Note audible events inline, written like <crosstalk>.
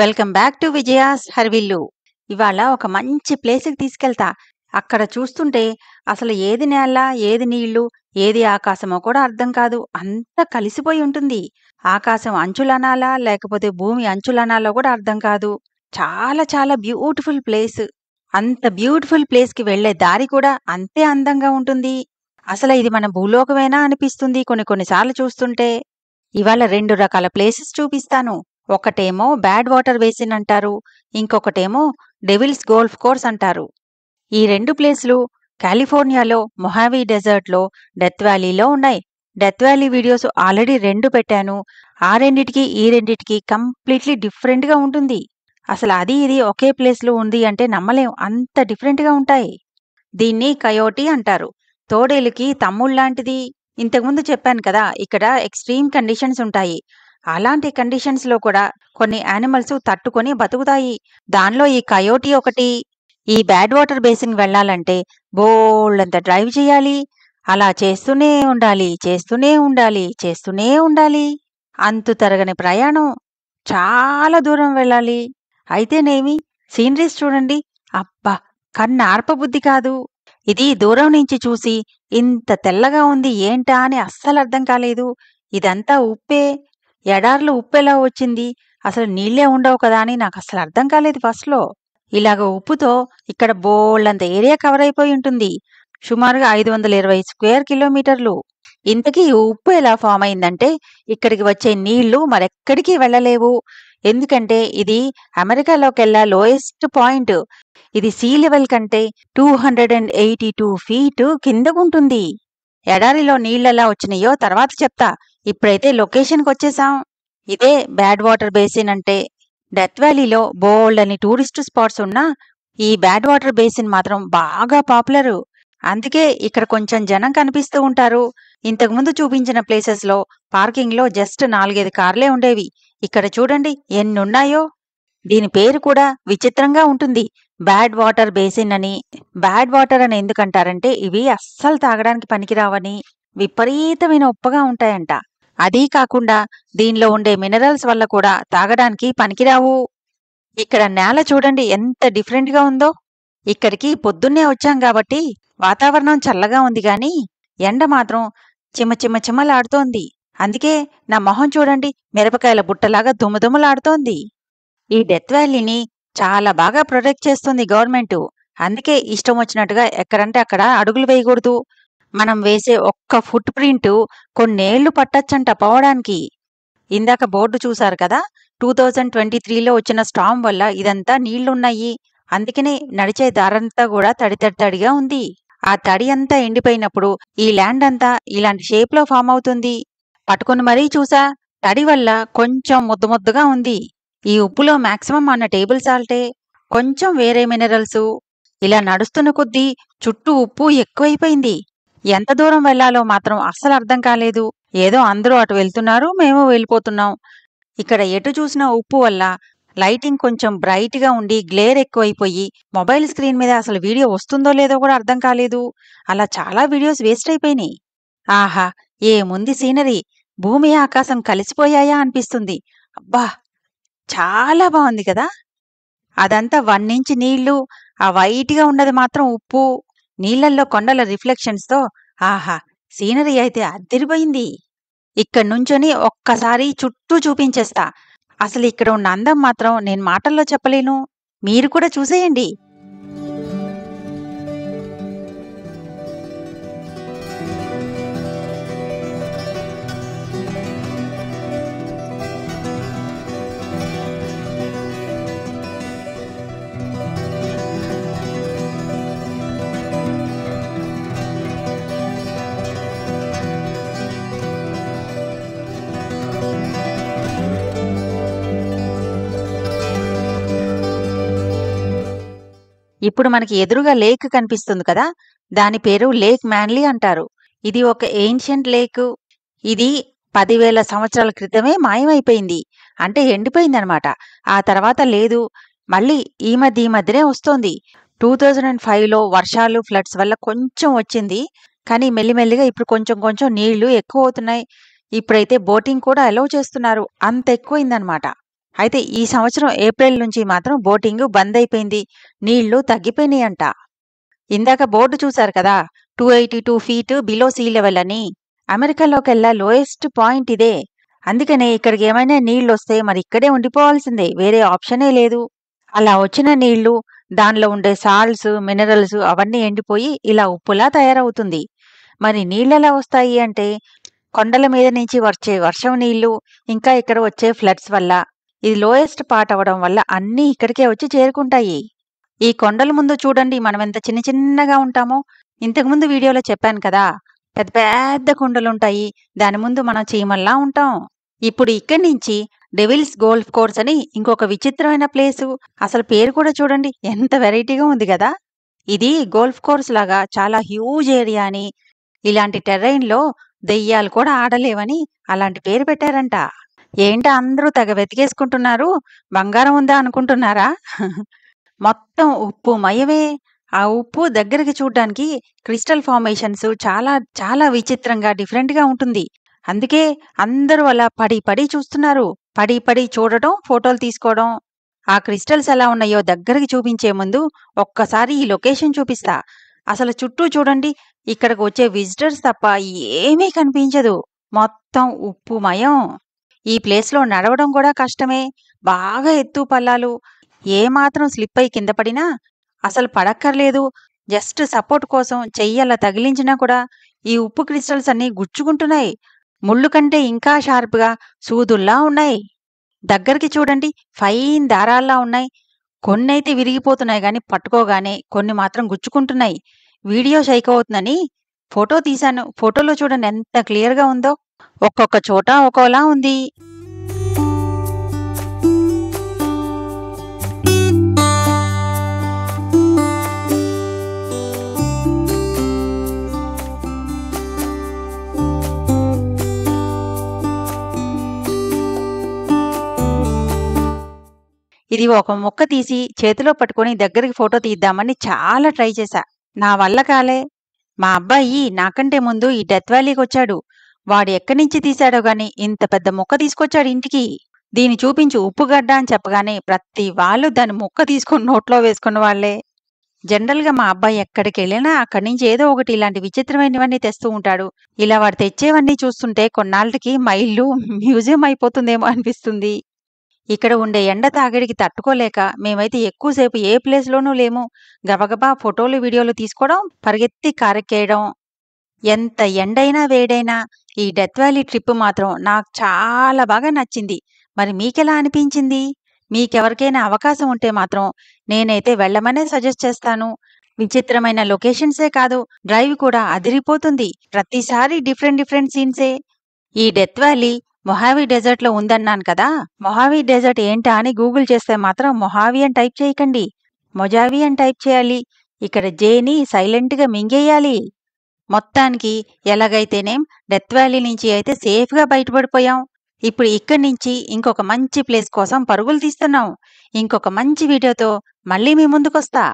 welcome back to Vijaya's హర్విల్లు ఇవాళ ఒక మంచి ప్లేస్కి తీసుకెళ్తా అక్కడ చూస్తుంటే అసలు ఏది నేల ఏది నీళ్లు ఏది ఆకాశమో కూడా అర్థం కాదు అంత కలిసిపోయి ఉంటుంది ఆకాశం అంచులనాలా లేకపోతే భూమి అంచులనాలో కూడా అర్థం కాదు చాలా చాలా బ్యూటిఫుల్ ప్లేస్ అంత బ్యూటిఫుల్ ప్లేస్కి వెళ్లే దారి కూడా అంతే అందంగా ఉంటుంది అసలు ఇది మన భూలోకమేనా అనిపిస్తుంది కొన్ని కొన్నిసార్లు చూస్తుంటే ఇవాళ రెండు రకాల ప్లేసెస్ చూపిస్తాను ఒకటేమో బ్యాడ్ వాటర్ బేసిన్ అంటారు ఇంకొకటేమో డెవిల్స్ గోల్ఫ్ కోర్స్ అంటారు ఈ రెండు ప్లేస్లు కాలిఫోర్నియాలో మొహావీ డెజర్ట్లో డెత్ వ్యాలీలో ఉన్నాయి డెత్ వ్యాలీ వీడియోస్ ఆల్రెడీ రెండు పెట్టాను ఆ రెండిటికి ఈ రెండిటికి కంప్లీట్లీ డిఫరెంట్గా ఉంటుంది అసలు అది ఇది ఒకే ప్లేస్లో ఉంది అంటే నమ్మలేం అంత డిఫరెంట్గా ఉంటాయి దీన్ని కయోటి అంటారు తోడేలుకి లాంటిది ఇంతకుముందు చెప్పాను కదా ఇక్కడ ఎక్స్ట్రీమ్ కండిషన్స్ ఉంటాయి అలాంటి కండిషన్స్లో కూడా కొన్ని యానిమల్స్ తట్టుకొని బతుకుతాయి దానిలో ఈ కయోటి ఒకటి ఈ బ్యాడ్ వాటర్ బేసిన్ వెళ్ళాలంటే బోల్డంత డ్రైవ్ చేయాలి అలా చేస్తూనే ఉండాలి చేస్తూనే ఉండాలి చేస్తూనే ఉండాలి అంతు తరగని ప్రయాణం చాలా దూరం వెళ్ళాలి అయితేనేమి సీనరీస్ చూడండి అబ్బా కన్ను బుద్ధి కాదు ఇది దూరం నుంచి చూసి ఇంత తెల్లగా ఉంది ఏంటా అని అస్సలు అర్థం కాలేదు ఇదంతా ఉప్పే ఎడార్లు ఉప్పు ఎలా వచ్చింది అసలు నీళ్లే ఉండవు కదా అని నాకు అసలు అర్థం కాలేదు ఫస్ట్లో ఇలాగ ఉప్పుతో ఇక్కడ బోల్డంత ఏరియా కవర్ అయిపోయి ఉంటుంది సుమారుగా ఐదు వందల ఇరవై స్క్వేర్ కిలోమీటర్లు ఇంతకీ ఉప్పు ఎలా ఫామ్ అయిందంటే ఇక్కడికి వచ్చే నీళ్లు మరెక్కడికి వెళ్ళలేవు ఎందుకంటే ఇది అమెరికాలోకెల్లా లోయెస్ట్ పాయింట్ ఇది సీ లెవెల్ కంటే two hundred and eighty two feet కిందకుంటుంది ఎడారిలో నీళ్ళెలా వచ్చినాయో తర్వాత చెప్తా ఇప్పుడైతే లొకేషన్కి వచ్చేసాం ఇదే బ్యాడ్ వాటర్ బేసిన్ అంటే డెత్ వ్యాలీలో బోల్డ్ అని టూరిస్ట్ స్పాట్స్ ఉన్నా ఈ బ్యాడ్ వాటర్ బేసిన్ మాత్రం బాగా పాపులర్ అందుకే ఇక్కడ కొంచెం జనం కనిపిస్తూ ఉంటారు ఇంతకుముందు చూపించిన ప్లేసెస్ లో పార్కింగ్ లో జస్ట్ నాలుగైదు కార్లే ఉండేవి ఇక్కడ చూడండి ఎన్నున్నాయో దీని పేరు కూడా విచిత్రంగా ఉంటుంది బ్యాడ్ వాటర్ బేసిన్ అని బ్యాడ్ వాటర్ అని ఎందుకంటారంటే ఇవి అస్సలు తాగడానికి పనికిరావని విపరీతమైన ఉప్పగా ఉంటాయంట అదీ కాకుండా దీనిలో ఉండే మినరల్స్ వల్ల కూడా తాగడానికి పనికిరావు ఇక్కడ నేల చూడండి ఎంత డిఫరెంట్ గా ఉందో ఇక్కడికి పొద్దున్నే వచ్చాం కాబట్టి వాతావరణం చల్లగా ఉంది గాని ఎండ మాత్రం చిమ్మ చిమ్మ చిమ్మలాడుతోంది అందుకే నా మొహం చూడండి మిరపకాయల బుట్టలాగా దుమ్ముదుమ్ములాడుతోంది ఈ డెత్ వ్యాలీని చాలా బాగా ప్రొటెక్ట్ చేస్తుంది గవర్నమెంట్ అందుకే ఇష్టం వచ్చినట్టుగా ఎక్కడంటే అక్కడ అడుగులు వేయకూడదు మనం వేసే ఒక్క ఫుట్ ప్రింట్ కొన్నేళ్లు పట్టచ్చంట పోవడానికి ఇందాక బోర్డు చూశారు కదా టూ థౌజండ్ ట్వంటీ త్రీలో వచ్చిన స్టామ్ వల్ల ఇదంతా నీళ్లున్నాయి అందుకనే నడిచే దారంతా కూడా తడితడితడిగా ఉంది ఆ తడి అంతా ఎండిపోయినప్పుడు ఈ ల్యాండ్ అంతా ఇలాంటి షేప్ లో ఫామ్ అవుతుంది పట్టుకొని మరీ చూసా తడి వల్ల కొంచెం ముద్దు ముద్దుగా ఉంది ఈ ఉప్పులో మాక్సిమం అన్న టేబుల్ సాల్టే కొంచెం వేరే మినరల్స్ ఇలా నడుస్తున్న కొద్దీ చుట్టూ ఉప్పు ఎక్కువైపోయింది ఎంత దూరం వెళ్లాలో మాత్రం అస్సలు అర్థం కాలేదు ఏదో అందరూ అటు వెళ్తున్నారు మేము వెళ్ళిపోతున్నాం ఇక్కడ ఎటు చూసినా ఉప్పు వల్ల లైటింగ్ కొంచెం బ్రైట్గా ఉండి గ్లేర్ ఎక్కువైపోయి మొబైల్ స్క్రీన్ మీద అసలు వీడియో వస్తుందో లేదో కూడా అర్థం కాలేదు అలా చాలా వీడియోస్ వేస్ట్ అయిపోయినాయి ఆహా ఏముంది సీనరీ భూమి ఆకాశం కలిసిపోయాయా అనిపిస్తుంది అబ్బా చాలా బాగుంది కదా అదంతా వన్నించి నీళ్లు ఆ వైట్గా ఉన్నది మాత్రం ఉప్పు నీళ్లల్లో కొండల రిఫ్లెక్షన్స్తో ఆహా సీనరీ అయితే అద్దరిపోయింది ఇక్కడ నుంచొని ఒక్కసారి చుట్టూ చూపించేస్తా అసలు ఇక్కడ ఉన్న అందం మాత్రం నేను మాటల్లో చెప్పలేను మీరు కూడా చూసేయండి ఇప్పుడు మనకి ఎదురుగా లేక్ కనిపిస్తుంది కదా దాని పేరు లేక్ మ్యాన్లీ అంటారు ఇది ఒక ఏన్షియంట్ లేక్ ఇది పదివేల సంవత్సరాల క్రితమే మాయమైపోయింది అంటే ఎండిపోయింది అనమాట ఆ తర్వాత లేదు మళ్ళీ ఈ మధ్య ఈ మధ్యనే వస్తోంది టూ థౌజండ్ అండ్ ఫైవ్లో వర్షాలు ఫ్లడ్స్ వల్ల కొంచెం వచ్చింది కానీ మెల్లిమెల్లిగా ఇప్పుడు కొంచెం కొంచెం నీళ్లు ఎక్కువ అవుతున్నాయి ఇప్పుడైతే బోటింగ్ కూడా అలౌ చేస్తున్నారు అంత ఎక్కువైందనమాట అయితే ఈ సంవత్సరం ఏప్రిల్ నుంచి మాత్రం బోటింగ్ బంద్ అయిపోయింది నీళ్లు తగ్గిపోయినాయంట ఇందాక బోర్డు చూశారు కదా two eighty two feet below sea level అని అమెరికాలోకెల్లా లోయెస్ట్ పాయింట్ ఇదే అందుకనే ఇక్కడికి ఏమైనా నీళ్లు వస్తే మరి ఇక్కడే ఉండిపోవాల్సిందే వేరే ఆప్షనే లేదు అలా వచ్చిన నీళ్లు దానిలో ఉండే సాల్ట్స్ మినరల్స్ అవన్నీ ఎండిపోయి ఇలా ఉప్పులా తయారవుతుంది మరి నీళ్ళు ఎలా వస్తాయి అంటే కొండల మీద నుంచి వచ్చే వర్షం నీళ్లు ఇంకా ఇక్కడ వచ్చే ఫ్లడ్స్ వల్ల ఇది లోయెస్ట్ పార్ట్ అవడం వల్ల అన్నీ ఇక్కడికే వచ్చి చేరుకుంటాయి ఈ కొండల ముందు చూడండి మనం ఎంత చిన్న చిన్నగా ఉంటామో ఇంతకుముందు వీడియోలో చెప్పాను కదా పెద్ద పెద్ద కొండలుంటాయి దాని ముందు మనం చీమల్లా ఉంటాం ఇప్పుడు ఇక్కడి నుంచి డెవిల్స్ గోల్ఫ్ కోర్స్ అని ఇంకొక విచిత్రమైన ప్లేసు అసలు పేరు కూడా చూడండి ఎంత వెరైటీగా ఉంది కదా ఇది గోల్ఫ్ కోర్స్ లాగా చాలా హ్యూజ్ ఏరియా అని ఇలాంటి టెర్రైన్లో దెయ్యాలు కూడా ఆడలేవని అలాంటి పేరు పెట్టారంట ఏంటి అందరూ తెగ వెతికేసుకుంటున్నారు బంగారం ఉందా అనుకుంటున్నారా <laughs> మొత్తం ఉప్పు మయమే ఆ ఉప్పు దగ్గరికి చూడడానికి క్రిస్టల్ ఫార్మేషన్స్ చాలా చాలా విచిత్రంగా డిఫరెంట్గా ఉంటుంది అందుకే అందరూ అలా పడి పడి చూస్తున్నారు పడి పడి చూడటం ఫోటోలు తీసుకోవడం ఆ క్రిస్టల్స్ ఎలా ఉన్నాయో దగ్గరికి చూపించే ముందు ఒక్కసారి ఈ లొకేషన్ చూపిస్తా అసలు చుట్టూ చూడండి ఇక్కడికి వచ్చే విజిటర్స్ తప్ప ఏమీ కనిపించదు మొత్తం ఉప్పు మయం ఈ ప్లేస్లో నడవడం కూడా కష్టమే బాగా ఎత్తు పల్లాలు ఏమాత్రం స్లిప్ అయి కింద పడినా అసలు పడక్కర్లేదు జస్ట్ సపోర్ట్ కోసం చెయ్యలా తగిలించినా కూడా ఈ ఉప్పు క్రిస్టల్స్ అన్నీ గుచ్చుకుంటున్నాయి ముళ్ళు కంటే ఇంకా షార్ప్గా సూదుల్లా ఉన్నాయి దగ్గరికి చూడండి ఫైన్ దారాల్లా ఉన్నాయి కొన్ని అయితే విరిగిపోతున్నాయి కానీ పట్టుకోగానే కొన్ని మాత్రం గుచ్చుకుంటున్నాయి వీడియో షైక్ అవుతుందని ఫోటో తీశాను ఫోటోలో చూడండి ఎంత క్లియర్గా ఉందో ఒక్కొక్క చోట ఒక్కోలా ఉంది ఇది ఒక ముక్క తీసి చేతిలో పట్టుకొని దగ్గరికి ఫోటో తీద్దామని చాలా ట్రై చేశా నా వల్ల కాలే మా అబ్బాయి నాకంటే ముందు ఈ డెత్ వ్యాలీకి వచ్చాడు వాడు ఎక్కడి నుంచి తీశాడో గాని ఇంత పెద్ద ముక్క తీసుకొచ్చాడు ఇంటికి దీని చూపించి ఉప్పుగడ్డ అని చెప్పగానే ప్రతి వాళ్ళు దాని ముక్క తీసుకొని నోట్లో వేసుకున్న వాళ్లే జనరల్గా మా అబ్బాయి ఎక్కడికి వెళ్ళినా అక్కడి నుంచి ఏదో ఒకటి ఇలాంటి విచిత్రమైనవన్నీ తెస్తూ ఉంటాడు ఇలా వాడు తెచ్చేవన్నీ చూస్తుంటే కొన్నాళ్ళకి మైళ్ళు మ్యూజియం అయిపోతుందేమో అనిపిస్తుంది ఇక్కడ ఉండే ఎండ తాగిడికి తట్టుకోలేక మేమైతే ఎక్కువసేపు ఏ ప్లేస్లోనూ లేము గబగబా ఫోటోలు వీడియోలు తీసుకోవడం పరిగెత్తి కారెక్కేయడం ఎంత ఎండైనా వేడైనా ఈ డెత్ వ్యాలీ ట్రిప్ మాత్రం నాకు చాలా బాగా నచ్చింది మరి మీకెలా అనిపించింది మీకెవరికైనా అవకాశం ఉంటే మాత్రం నేనైతే వెళ్ళమనే సజెస్ట్ చేస్తాను విచిత్రమైన లొకేషన్సే కాదు డ్రైవ్ కూడా అదిరిపోతుంది ప్రతిసారి డిఫరెంట్ డిఫరెంట్ సీన్సే ఈ డెత్ వ్యాలీ మొహావి డెజర్ట్లో ఉందన్నాను కదా మొహావి డెజర్ట్ ఏంటా అని గూగుల్ చేస్తే మాత్రం మొహావి అని టైప్ చేయకండి మొజావి అని టైప్ చేయాలి ఇక్కడ జేని సైలెంట్గా మింగేయాలి మొత్తానికి ఎలాగైతేనేం డెత్ వ్యాలీ నుంచి అయితే సేఫ్గా బయటపడిపోయాం ఇప్పుడు ఇక్కడి నుంచి ఇంకొక మంచి ప్లేస్ కోసం పరుగులు తీస్తున్నాం ఇంకొక మంచి వీడియోతో మళ్ళీ మీ ముందుకొస్తా